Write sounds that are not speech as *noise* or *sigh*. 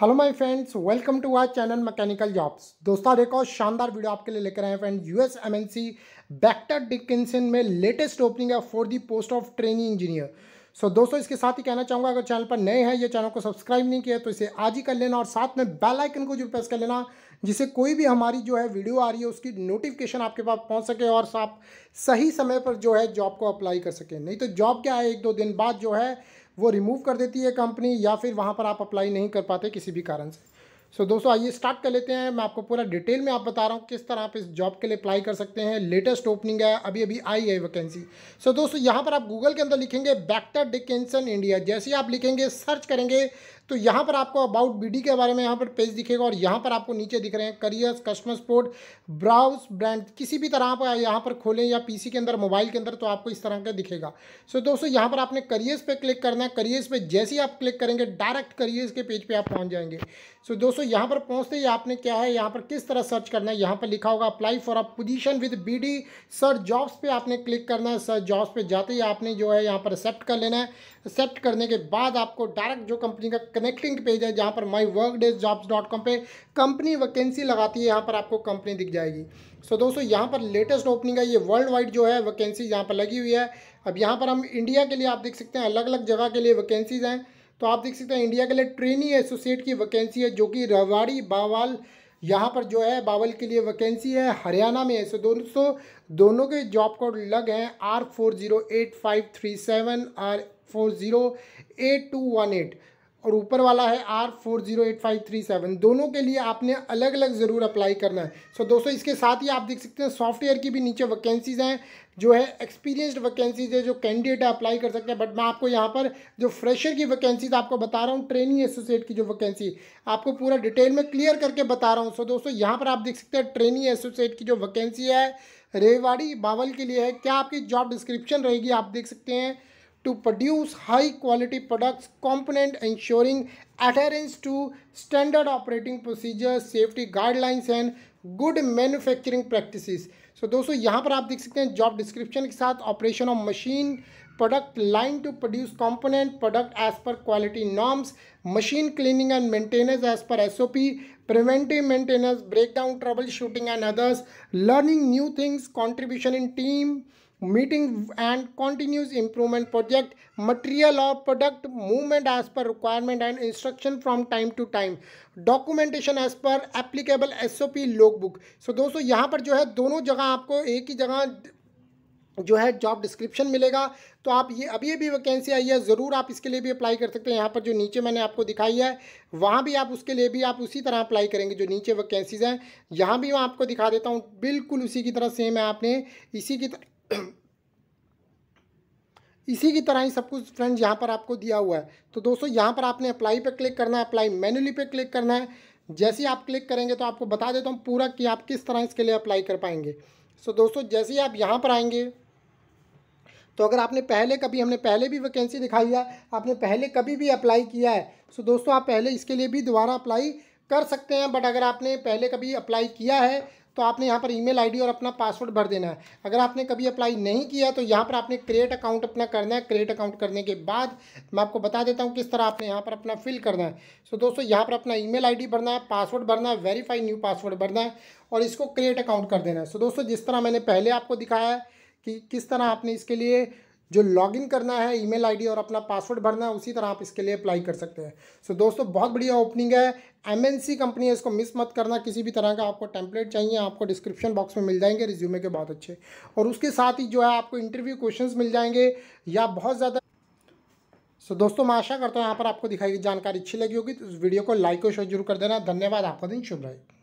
hello my friends welcome to our channel mechanical jobs दोस्तों एक और शानदार वीडियो आपके लिए लेकर आए friend US MNC Becton Dickinson में लेटेस्ट ओपनिंग है for the post of training engineer so दोस्तों इसके साथ ही कहना चाहूँगा अगर चैनल पर नए हैं ये चैनल को सब्सक्राइब नहीं किया तो इसे आज ही कर लेना और साथ में बेलाइकन को जो प्रेस कर लेना जिससे कोई भी हमारी जो है वीडियो आ रही है उसकी नोटिफिकेशन आपके पास पहुंच सके और आप सही समय पर जो है जॉब को अप्लाई कर सकें नहीं तो जॉब क्या है एक दो दिन बाद जो है वो रिमूव कर देती है कंपनी या फिर वहाँ पर आप अप्लाई नहीं कर पाते किसी भी कारण से सो so, दोस्तों आइए स्टार्ट कर लेते हैं मैं आपको पूरा डिटेल में आप बता रहा हूँ किस तरह आप इस जॉब के लिए अप्लाई कर सकते हैं लेटेस्ट ओपनिंग है अभी अभी आई है वैकेंसी सो so, दोस्तों यहाँ पर आप गूगल के अंदर लिखेंगे बैक्टर डिकेंसन इंडिया जैसे ही आप लिखेंगे सर्च करेंगे तो यहाँ पर आपको अबाउट बीडी के बारे में यहाँ पर पेज दिखेगा और यहाँ पर आपको नीचे दिख रहे हैं careers customer support browse brand किसी भी तरह आप यहाँ पर खोलें या पीसी के अंदर मोबाइल के अंदर तो आपको इस तरह का दिखेगा सो दोस्तों यहाँ पर आपने करियर्स पे क्लिक करना है करियर्स पे जैसे ही आप क्लिक करेंगे डायरेक्ट करियर्स के पेज पे आप पहुँच जाएंगे सो दोस्तों यहाँ पर पहुँचते ही आपने क्या है यहाँ पर किस तरह सर्च करना है यहाँ पर लिखा होगा apply for a position with BD sir jobs पे आपने क्लिक करना है सर जॉब्स पे जाते ही आपने जो है यहाँ पर एक्सेप्ट कर लेना है एक्सेप्ट करने के बाद आपको डायरेक्ट जो कंपनी का कनेक्टिंग पेज है जहाँ पर my work days jobs dot com पर कंपनी वैकेंसी लगाती है यहाँ पर आपको कंपनी दिख जाएगी सो so, दोस्तों यहाँ पर लेटेस्ट ओपनिंग है ये वर्ल्ड वाइड जो है वैकेंसी यहाँ पर लगी हुई है अब यहाँ पर हम इंडिया के लिए आप देख सकते हैं अलग अलग जगह के लिए वैकेंसीज़ हैं तो आप देख सकते हैं इंडिया के लिए ट्रेनी एसोसिएट की वैकेंसी है जो कि रवाड़ी बावल यहाँ पर जो है बावल के लिए वैकेंसी है हरियाणा में है सो दोस्तों दोनों के जॉब कोड लग हैं R four zero eight five three seven R four zero eight two one eight और ऊपर वाला है R four zero eight five three seven दोनों के लिए आपने अलग अलग ज़रूर अप्लाई करना है सो so, दोस्तों इसके साथ ही आप देख सकते हैं सॉफ्टवेयर की भी नीचे वैकेंसीज़ हैं जो है एक्सपीरियंस्ड वैकेंसीज है जो कैंडिडेट है अप्लाई कर सकते हैं बट मैं आपको यहाँ पर जो फ्रेशर की वैकेंसीज आपको बता रहा हूँ ट्रेनिंग एसोसिएट की जो वैकेंसी आपको पूरा डिटेल में क्लियर करके बता रहा हूँ सो so, दोस्तों यहाँ पर आप देख सकते हैं ट्रेनिंग एसोसिएट की जो वैकेंसी है रेवाड़ी बावल के लिए है क्या आपकी जॉब डिस्क्रिप्शन रहेगी आप देख सकते हैं to produce high quality products component ensuring adherence to standard operating procedures safety guidelines and good manufacturing practices so दोस्तों यहाँ पर आप देख सकते हैं जॉब डिस्क्रिप्शन के साथ operation of machine product line to produce component product as per quality norms machine cleaning and maintenance as per S O P preventive maintenance breakdown trouble shooting and others learning new things contribution in team meeting and continuous improvement project material or product movement as per requirement and instruction from time to time documentation as per applicable S O P log book so दोस्तों यहाँ पर जो है दोनों जगह आपको एक ही जगह जो है जॉब डिस्क्रिप्शन मिलेगा तो आप ये अभी भी वैकेंसी आई है ज़रूर आप इसके लिए भी अप्लाई कर सकते हैं यहाँ पर जो नीचे मैंने आपको दिखाई है वहाँ भी आप उसके लिए भी आप उसी तरह अप्लाई करेंगे जो नीचे वैकेंसीज़ हैं यहाँ भी मैं आपको दिखा देता हूँ बिल्कुल उसी की तरह सेम है आपने इसी की तरह *clears throat* इसी की तरह ही सब कुछ फ्रेंड्स यहाँ पर आपको दिया हुआ है तो दोस्तों यहाँ पर आपने अप्लाई पे क्लिक करना है अप्लाई मैनुअली पे क्लिक करना है जैसे ही आप क्लिक करेंगे तो आपको बता देता हूँ पूरा कि आप किस तरह इसके लिए अप्लाई कर पाएंगे सो so, दोस्तों जैसे ही आप यहाँ पर आएंगे तो अगर आपने पहले कभी हमने पहले भी वैकेंसी दिखाई है आपने पहले कभी भी अप्लाई किया है सो so, दोस्तों आप पहले इसके लिए भी दोबारा अप्लाई कर सकते हैं बट अगर आपने पहले कभी अप्लाई किया है तो आपने यहाँ पर ईमेल आईडी और अपना पासवर्ड भर देना है अगर आपने कभी अप्लाई नहीं किया तो यहाँ पर आपने क्रिएट अकाउंट अपना करना है क्रिएट अकाउंट करने के बाद मैं आपको बता देता हूँ किस तरह आपने यहाँ पर अपना फिल करना है सो दोस्तों यहाँ पर अपना ईमेल आईडी भरना है पासवर्ड भरना है वेरीफाई न्यू पासवर्ड भरना है और इसको क्रिएट अकाउंट कर देना है सो दोस्तों जिस तरह मैंने पहले आपको दिखाया है कि किस तरह आपने इसके लिए जो लॉगिन करना है ईमेल आईडी और अपना पासवर्ड भरना है उसी तरह आप इसके लिए अप्लाई कर सकते हैं सो so, दोस्तों बहुत बढ़िया ओपनिंग है एमएनसी कंपनी है इसको मिस मत करना किसी भी तरह का आपको टेम्पलेट चाहिए आपको डिस्क्रिप्शन बॉक्स में मिल जाएंगे रिज्यूमे के बहुत अच्छे और उसके साथ ही जो है आपको इंटरव्यू क्वेश्चन मिल जाएंगे या बहुत ज़्यादा सो so, दोस्तों मैं आशा करता हूँ यहाँ पर आपको दिखाई गई जानकारी अच्छी लगी होगी तो इस वीडियो को लाइक और शेयर जरूर कर देना धन्यवाद आपका दिन शुभ रहे